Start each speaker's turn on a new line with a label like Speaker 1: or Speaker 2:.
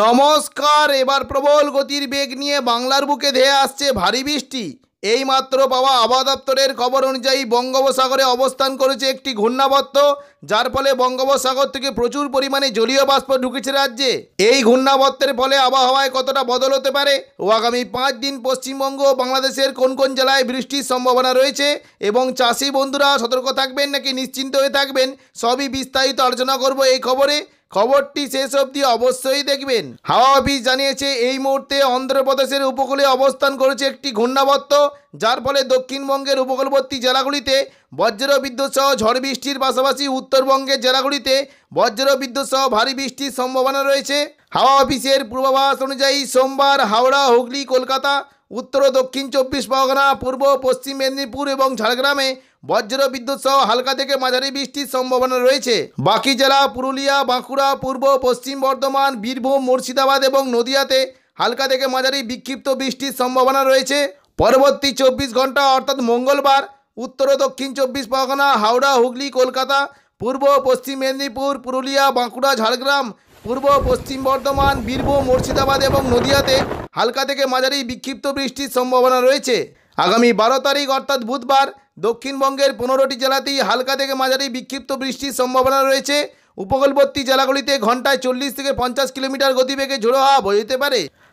Speaker 1: নমস্কার এবার প্রবল গতির বেগ নিয়ে বাংলার বুকে ধেয়ে আসছে ভারী বৃষ্টি এই মাত্র পাওয়া আবহাওয়া দপ্তরের খবর অনুযায়ী বঙ্গোপসাগরে অবস্থান করেছে একটি ঘূর্ণাবর্ত যার ফলে বঙ্গোপসাগর থেকে প্রচুর পরিমাণে জলীয় বাষ্প ঢুকেছে রাজ্যে এই ঘূর্ণাবর্তের ফলে আবহাওয়ায় কতটা বদল হতে পারে ও আগামী পাঁচ দিন পশ্চিমবঙ্গ ও বাংলাদেশের কোন কোন জেলায় বৃষ্টির সম্ভাবনা রয়েছে এবং চাষি বন্ধুরা সতর্ক থাকবেন নাকি নিশ্চিন্ত হয়ে থাকবেন সবই বিস্তারিত আলোচনা করব এই খবরে খবরটি শেষ অবধি অবশ্যই দেখবেন হাওয়া অফিস জানিয়েছে এই মুহূর্তে অন্ধ্রপ্রদেশের উপকূলে অবস্থান করেছে একটি ঘূর্ণাবর্ত যার ফলে দক্ষিণবঙ্গের উপকূলবর্তী জেলাগুলিতে বজ্র বিদ্যুৎ সহ ঝড় বৃষ্টির পাশাপাশি উত্তরবঙ্গের জেলাগুলিতে বজ্র বিদ্যুৎ সহ ভারী বৃষ্টির সম্ভাবনা রয়েছে হাওয়া অফিসের পূর্বাভাস অনুযায়ী সোমবার হাওড়া হুগলি কলকাতা উত্তর ও দক্ষিণ চব্বিশ পরগনা পূর্ব পশ্চিম মেদিনীপুর এবং ঝাড়গ্রামে বজ্র বিদ্যুৎ সহ হালকা থেকে মাঝারি বৃষ্টির সম্ভাবনা রয়েছে বাকি জেলা পুরুলিয়া বাঁকুড়া পূর্ব পশ্চিম বর্ধমান বীরভূম মুর্শিদাবাদ এবং নদিয়াতে হালকা থেকে মাঝারি বিক্ষিপ্ত বৃষ্টির সম্ভাবনা রয়েছে পরবর্তী চব্বিশ ঘন্টা অর্থাৎ মঙ্গলবার উত্তর ও দক্ষিণ চব্বিশ পরগনা হাওড়া হুগলি কলকাতা পূর্ব পশ্চিম মেদিনীপুর পুরুলিয়া বাঁকুড়া ঝাড়গ্রাম পূর্ব পশ্চিম বর্ধমান বীরভূম মুর্শিদাবাদ এবং নদিয়াতে হালকা থেকে মাঝারি বিক্ষিপ্ত বৃষ্টির সম্ভাবনা রয়েছে আগামী বারো তারিখ অর্থাৎ বুধবার দক্ষিণবঙ্গের পনেরোটি জেলাতেই হালকা থেকে মাঝারি বিক্ষিপ্ত বৃষ্টির সম্ভাবনা রয়েছে উপকূলবর্তী জেলাগুলিতে ঘন্টায় চল্লিশ থেকে পঞ্চাশ কিলোমিটার গতিবেগে ঝোড়ো হাওয়া বয়ে যেতে পারে